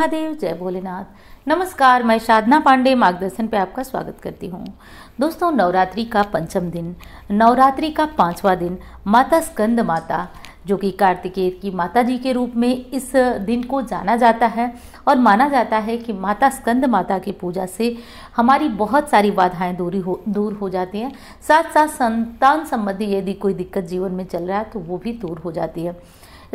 महादेव जय भोलेनाथ नमस्कार मैं साधना पांडे मार्गदर्शन पे आपका स्वागत करती हूँ दोस्तों नवरात्रि का पंचम दिन नवरात्रि का पांचवा दिन माता स्कंद माता जो कि कार्तिकेय की माता जी के रूप में इस दिन को जाना जाता है और माना जाता है कि माता स्कंद माता की पूजा से हमारी बहुत सारी बाधाएं दूरी हो दूर हो जाती हैं साथ साथ संतान संबंधी यदि कोई दिक्कत जीवन में चल रहा है तो वो भी दूर हो जाती है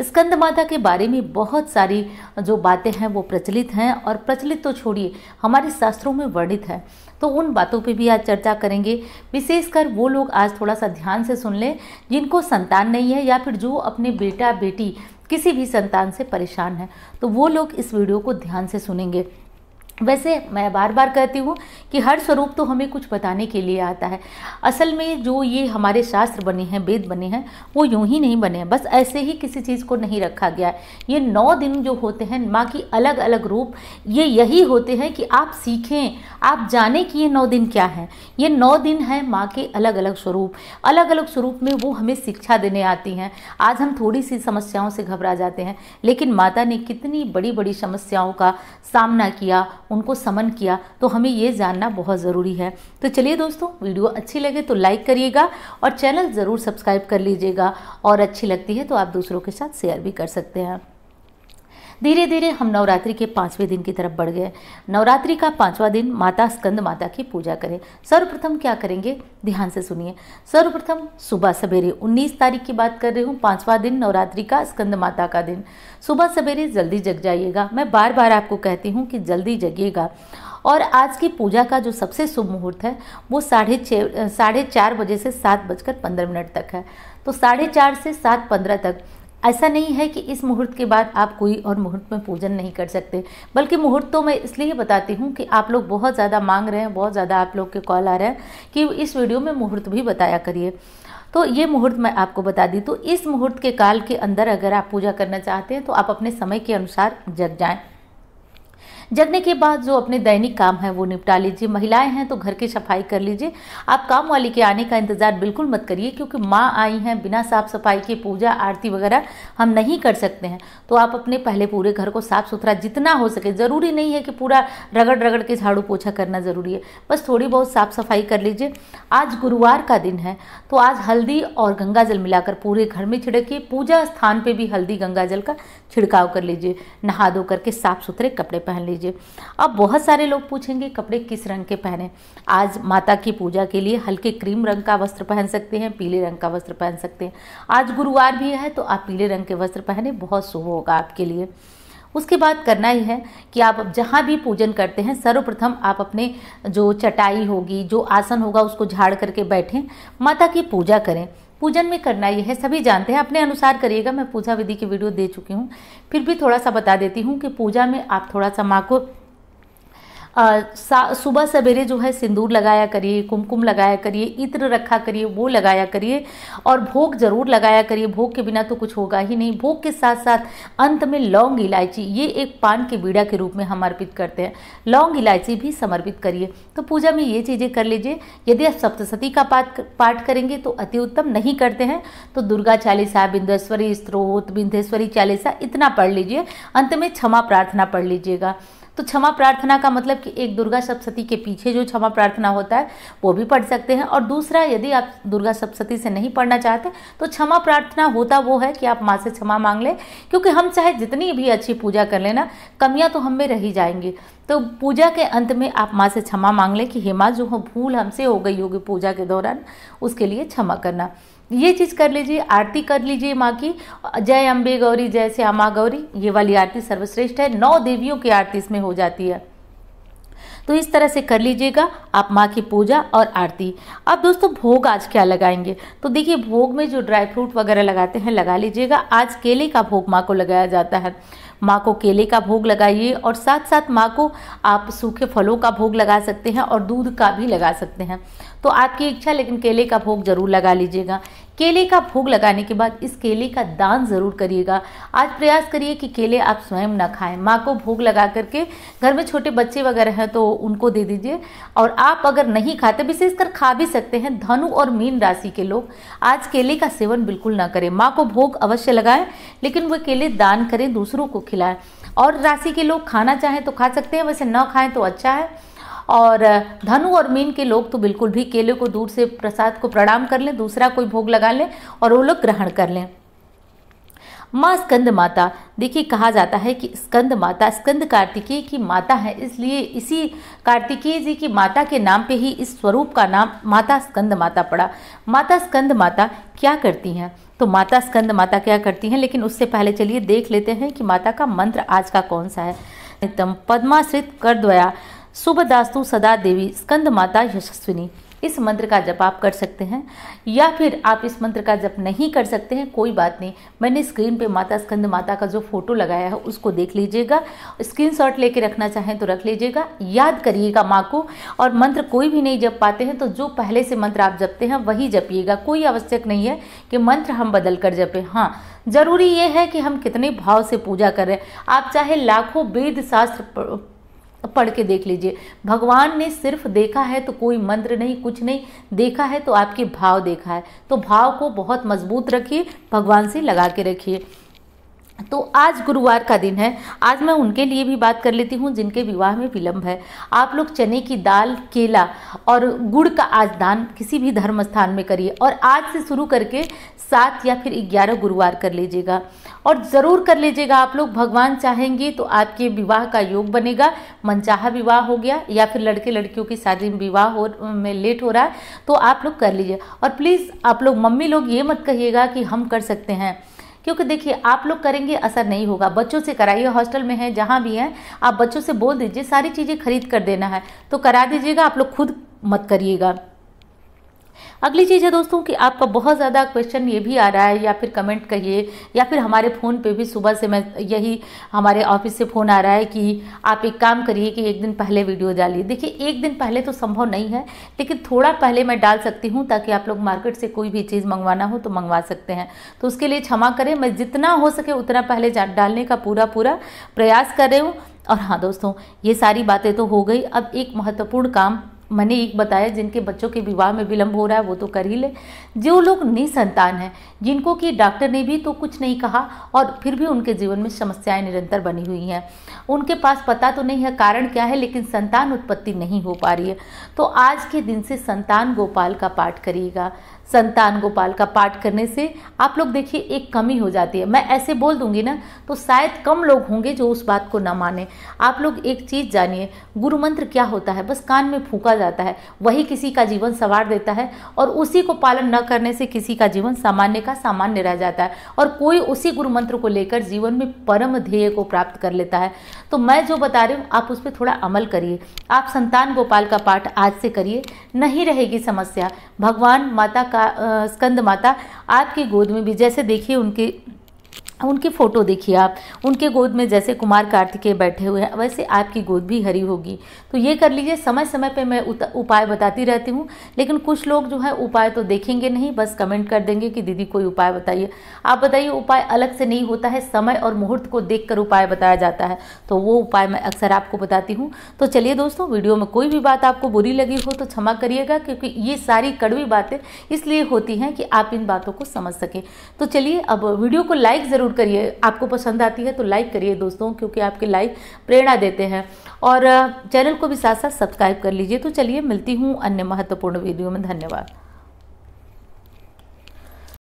स्कंद माता के बारे में बहुत सारी जो बातें हैं वो प्रचलित हैं और प्रचलित तो छोड़िए हमारे शास्त्रों में वर्णित है तो उन बातों पे भी आज चर्चा करेंगे विशेषकर वो लोग आज थोड़ा सा ध्यान से सुन लें जिनको संतान नहीं है या फिर जो अपने बेटा बेटी किसी भी संतान से परेशान है तो वो लोग इस वीडियो को ध्यान से सुनेंगे वैसे मैं बार बार कहती हूँ कि हर स्वरूप तो हमें कुछ बताने के लिए आता है असल में जो ये हमारे शास्त्र बने हैं वेद बने हैं वो यूं ही नहीं बने हैं बस ऐसे ही किसी चीज़ को नहीं रखा गया है ये नौ दिन जो होते हैं माँ की अलग अलग रूप ये यही होते हैं कि आप सीखें आप जाने कि ये नौ दिन क्या हैं ये नौ दिन हैं माँ के अलग अलग स्वरूप अलग अलग स्वरूप में वो हमें शिक्षा देने आती हैं आज हम थोड़ी सी समस्याओं से घबरा जाते हैं लेकिन माता ने कितनी बड़ी बड़ी समस्याओं का सामना किया उनको समन किया तो हमें ये जानना बहुत ज़रूरी है तो चलिए दोस्तों वीडियो अच्छी लगे तो लाइक करिएगा और चैनल ज़रूर सब्सक्राइब कर लीजिएगा और अच्छी लगती है तो आप दूसरों के साथ शेयर भी कर सकते हैं धीरे धीरे हम नवरात्रि के पाँचवें दिन की तरफ बढ़ गए नवरात्रि का पाँचवा दिन माता स्कंद माता की पूजा करें सर्वप्रथम क्या करेंगे ध्यान से सुनिए सर्वप्रथम सुबह सवेरे 19 तारीख की बात कर रही हूँ पाँचवा दिन नवरात्रि का स्कंद माता का दिन सुबह सवेरे जल्दी जग जाइएगा मैं बार बार आपको कहती हूँ कि जल्दी जगिएगा और आज की पूजा का जो सबसे शुभ मुहूर्त है वो साढ़े छः साढ़े चार बजे से सात बजकर पंद्रह मिनट तक है तो साढ़े चार से सात पंद्रह तक ऐसा नहीं है कि इस मुहूर्त के बाद आप कोई और मुहूर्त में पूजन नहीं कर सकते बल्कि मुहूर्त तो मैं इसलिए बताती हूँ कि आप लोग बहुत ज़्यादा मांग रहे हैं बहुत ज़्यादा आप लोग के कॉल आ रहे हैं कि इस वीडियो में मुहूर्त भी बताया करिए तो ये मुहूर्त मैं आपको बता दी तो इस मुहूर्त के काल के अंदर अगर आप पूजा करना चाहते हैं तो आप अपने समय के अनुसार जग जाएँ जगने के बाद जो अपने दैनिक काम है वो निपटा लीजिए महिलाएं हैं तो घर की सफाई कर लीजिए आप काम वाली के आने का इंतजार बिल्कुल मत करिए क्योंकि माँ आई हैं बिना साफ सफाई के पूजा आरती वगैरह हम नहीं कर सकते हैं तो आप अपने पहले पूरे घर को साफ सुथरा जितना हो सके ज़रूरी नहीं है कि पूरा रगड़ रगड़ के झाड़ू पोछा करना ज़रूरी है बस थोड़ी बहुत साफ सफाई कर लीजिए आज गुरुवार का दिन है तो आज हल्दी और गंगा जल मिलाकर पूरे घर में छिड़किए पूजा स्थान पर भी हल्दी गंगा जल का छिड़काव कर लीजिए नहा धो करके साफ सुथरे कपड़े पहन लीजिए लीजिए अब बहुत सारे लोग पूछेंगे कपड़े किस रंग के पहने आज माता की पूजा के लिए हल्के क्रीम रंग का वस्त्र पहन सकते हैं पीले रंग का वस्त्र पहन सकते हैं आज गुरुवार भी है तो आप पीले रंग के वस्त्र पहने बहुत शुभ होगा आपके लिए उसके बाद करना ही है कि आप जहाँ भी पूजन करते हैं सर्वप्रथम आप अपने जो चटाई होगी जो आसन होगा उसको झाड़ करके बैठें माता की पूजा करें पूजन में करना यह है सभी जानते हैं अपने अनुसार करिएगा मैं पूजा विधि की वीडियो दे चुकी हूँ फिर भी थोड़ा सा बता देती हूँ कि पूजा में आप थोड़ा सा माँ को सुबह सवेरे जो है सिंदूर लगाया करिए कुमकुम लगाया करिए इत्र रखा करिए वो लगाया करिए और भोग ज़रूर लगाया करिए भोग के बिना तो कुछ होगा ही नहीं भोग के साथ साथ अंत में लौंग इलायची ये एक पान के बीड़ा के रूप में हम अर्पित करते हैं लौंग इलायची भी समर्पित करिए तो पूजा में ये चीज़ें कर लीजिए यदि आप सप्तशती का पाठ पाठ करेंगे तो अति उत्तम नहीं करते हैं तो दुर्गा चालीसा बिंदेश्वरी स्त्रोत बिंदेश्वरी चालीसा इतना पढ़ लीजिए अंत में क्षमा प्रार्थना पढ़ लीजिएगा तो क्षमा प्रार्थना का मतलब कि एक दुर्गा सप्तती के पीछे जो क्षमा प्रार्थना होता है वो भी पढ़ सकते हैं और दूसरा यदि आप दुर्गा सप्तती से नहीं पढ़ना चाहते तो क्षमा प्रार्थना होता वो है कि आप माँ से क्षमा मांग लें क्योंकि हम चाहे जितनी भी अच्छी पूजा कर लेना कमियाँ तो हम में रह ही जाएंगी तो पूजा के अंत में आप माँ से क्षमा मांग लें कि हे माँ जो भूल हमसे हो गई होगी पूजा के दौरान उसके लिए क्षमा करना ये चीज़ कर लीजिए आरती कर लीजिए माँ की जय अम्बे गौरी जय श्यामा गौरी ये वाली आरती सर्वश्रेष्ठ है नौ देवियों की आरती इसमें हो जाती है तो इस तरह से कर लीजिएगा आप माँ की पूजा और आरती अब दोस्तों भोग आज क्या लगाएंगे तो देखिए भोग में जो ड्राई फ्रूट वगैरह लगाते हैं लगा लीजिएगा आज केले का भोग माँ को लगाया जाता है माँ को केले का भोग लगाइए और साथ साथ माँ को आप सूखे फलों का भोग लगा सकते हैं और दूध का भी लगा सकते हैं तो आपकी इच्छा लेकिन केले का भोग जरूर लगा लीजिएगा केले का भोग लगाने के बाद इस केले का दान ज़रूर करिएगा आज प्रयास करिए कि केले आप स्वयं ना खाएं माँ को भोग लगा करके घर में छोटे बच्चे वगैरह हैं तो उनको दे दीजिए और आप अगर नहीं खाते विशेषकर खा भी सकते हैं धनु और मीन राशि के लोग आज केले का सेवन बिल्कुल ना करें माँ को भोग अवश्य लगाएं लेकिन वह केले दान करें दूसरों को खिलाएं और राशि के लोग खाना चाहें तो खा सकते हैं वैसे न खाएं तो अच्छा है और धनु और मीन के लोग तो बिल्कुल भी केले को दूर से प्रसाद को प्रणाम कर लें दूसरा कोई भोग लगा लें और वो लोग ग्रहण कर लें माँ स्कंद माता देखिए कहा जाता है कि स्कंद माता स्कंद कार्तिकेय की माता है इसलिए इसी कार्तिकेय जी की माता के नाम पे ही इस स्वरूप का नाम माता स्कंद माता पड़ा माता स्कंद माता क्या करती हैं तो माता स्कंद माता क्या करती हैं लेकिन उससे पहले चलिए देख लेते हैं कि माता का मंत्र आज का कौन सा है एकदम पद्माश्रित कर द्वया शुभदास्तु सदा देवी स्कंद माता यशस्विनी इस मंत्र का जप आप कर सकते हैं या फिर आप इस मंत्र का जप नहीं कर सकते हैं कोई बात नहीं मैंने स्क्रीन पे माता स्कंद माता का जो फोटो लगाया है उसको देख लीजिएगा स्क्रीनशॉट लेके रखना चाहें तो रख लीजिएगा याद करिएगा माँ को और मंत्र कोई भी नहीं जप पाते हैं तो जो पहले से मंत्र आप जपते हैं वही जपिएगा कोई आवश्यक नहीं है कि मंत्र हम बदल कर जपें हाँ ज़रूरी ये है कि हम कितने भाव से पूजा कर रहे हैं आप चाहे लाखों वेद शास्त्र पढ़ के देख लीजिए भगवान ने सिर्फ देखा है तो कोई मंत्र नहीं कुछ नहीं देखा है तो आपके भाव देखा है तो भाव को बहुत मजबूत रखिए भगवान से लगा के रखिए तो आज गुरुवार का दिन है आज मैं उनके लिए भी बात कर लेती हूँ जिनके विवाह में विलम्ब है आप लोग चने की दाल केला और गुड़ का आज दान किसी भी धर्म स्थान में करिए और आज से शुरू करके सात या फिर ग्यारह गुरुवार कर लीजिएगा और ज़रूर कर लीजिएगा आप लोग भगवान चाहेंगे तो आपके विवाह का योग बनेगा मनचाहा विवाह हो गया या फिर लड़के लड़कियों की शादी में विवाह हो में लेट हो रहा है तो आप लोग कर लीजिए और प्लीज़ आप लोग मम्मी लोग ये मत कहिएगा कि हम कर सकते हैं क्योंकि देखिए आप लोग करेंगे असर नहीं होगा बच्चों से कराइए हॉस्टल में है जहाँ भी है आप बच्चों से बोल दीजिए सारी चीज़ें खरीद कर देना है तो करा दीजिएगा आप लोग खुद मत करिएगा अगली चीज़ है दोस्तों कि आपका बहुत ज़्यादा क्वेश्चन ये भी आ रहा है या फिर कमेंट कहिए या फिर हमारे फ़ोन पे भी सुबह से मैं यही हमारे ऑफिस से फ़ोन आ रहा है कि आप एक काम करिए कि एक दिन पहले वीडियो डालिए देखिए एक दिन पहले तो संभव नहीं है लेकिन थोड़ा पहले मैं डाल सकती हूँ ताकि आप लोग मार्केट से कोई भी चीज़ मंगवाना हो तो मंगवा सकते हैं तो उसके लिए क्षमा करें मैं जितना हो सके उतना पहले डालने का पूरा पूरा प्रयास कर रही हूँ और हाँ दोस्तों ये सारी बातें तो हो गई अब एक महत्वपूर्ण काम मैंने एक बताया जिनके बच्चों के विवाह में विलंब हो रहा है वो तो कर ही ले जो लोग निसंतान हैं जिनको कि डॉक्टर ने भी तो कुछ नहीं कहा और फिर भी उनके जीवन में समस्याएं निरंतर बनी हुई हैं उनके पास पता तो नहीं है कारण क्या है लेकिन संतान उत्पत्ति नहीं हो पा रही है तो आज के दिन से संतान गोपाल का पाठ करिएगा संतान गोपाल का पाठ करने से आप लोग देखिए एक कमी हो जाती है मैं ऐसे बोल दूंगी ना तो शायद कम लोग होंगे जो उस बात को ना माने आप लोग एक चीज़ जानिए गुरु मंत्र क्या होता है बस कान में फूका जाता है वही किसी का जीवन संवार देता है और उसी को पालन न करने से किसी का जीवन सामान्य का सामान्य रह जाता है और कोई उसी गुरु मंत्र को लेकर जीवन में परम ध्येय को प्राप्त कर लेता है तो मैं जो बता रही हूँ आप उस पर थोड़ा अमल करिए आप संतान गोपाल का पाठ आज से करिए नहीं रहेगी समस्या भगवान माता का स्कंद माता आपकी गोद में भी जैसे देखिए उनकी उनकी फ़ोटो देखिए आप उनके गोद में जैसे कुमार कार्तिकेय बैठे हुए हैं वैसे आपकी गोद भी हरी होगी तो ये कर लीजिए समय समय पे मैं उपाय बताती रहती हूँ लेकिन कुछ लोग जो है उपाय तो देखेंगे नहीं बस कमेंट कर देंगे कि दीदी कोई उपाय बताइए आप बताइए उपाय अलग से नहीं होता है समय और मुहूर्त को देख कर उपाय बताया जाता है तो वो उपाय मैं अक्सर आपको बताती हूँ तो चलिए दोस्तों वीडियो में कोई भी बात आपको बुरी लगी हो तो क्षमा करिएगा क्योंकि ये सारी कड़वी बातें इसलिए होती हैं कि आप इन बातों को समझ सकें तो चलिए अब वीडियो को लाइक ज़रूर ज़रूर करिए आपको पसंद आती है तो लाइक करिए दोस्तों क्योंकि आपके लाइक प्रेरणा देते हैं और चैनल को भी साथ साथ सब्सक्राइब कर लीजिए तो चलिए मिलती हूँ अन्य महत्वपूर्ण वीडियो में धन्यवाद